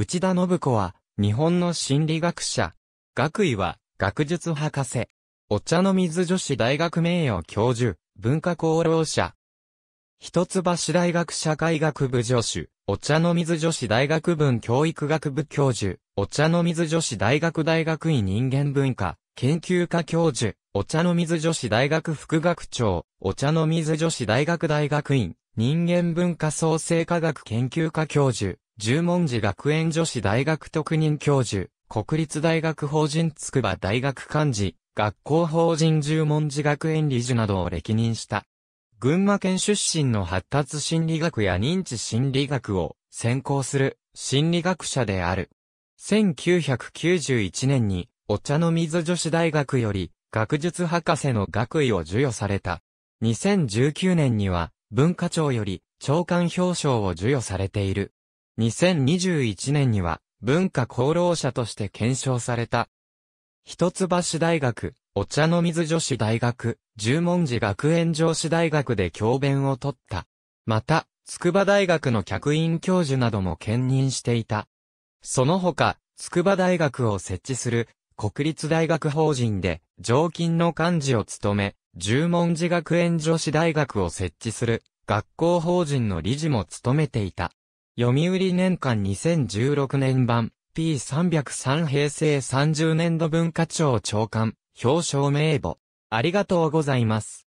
内田信子は、日本の心理学者。学位は、学術博士。お茶の水女子大学名誉教授、文化功労者。一橋大学社会学部助手、お茶の水女子大学文教育学部教授、お茶の水女子大学大学院人間文化、研究科教授、お茶の水女子大学副学長、お茶の水女子大学大学院、人間文化創生科学研究科教授、十文字学園女子大学特任教授、国立大学法人筑波大学幹事、学校法人十文字学園理事などを歴任した。群馬県出身の発達心理学や認知心理学を専攻する心理学者である。1991年にお茶の水女子大学より学術博士の学位を授与された。2019年には文化庁より長官表彰を授与されている。2021年には文化功労者として検証された。一橋大学、お茶の水女子大学、十文字学園上司大学で教鞭を取った。また、筑波大学の客員教授なども兼任していた。その他、筑波大学を設置する国立大学法人で常勤の幹事を務め、十文字学園女子大学を設置する学校法人の理事も務めていた。読売年間2016年版 P303 平成30年度文化庁長官表彰名簿ありがとうございます。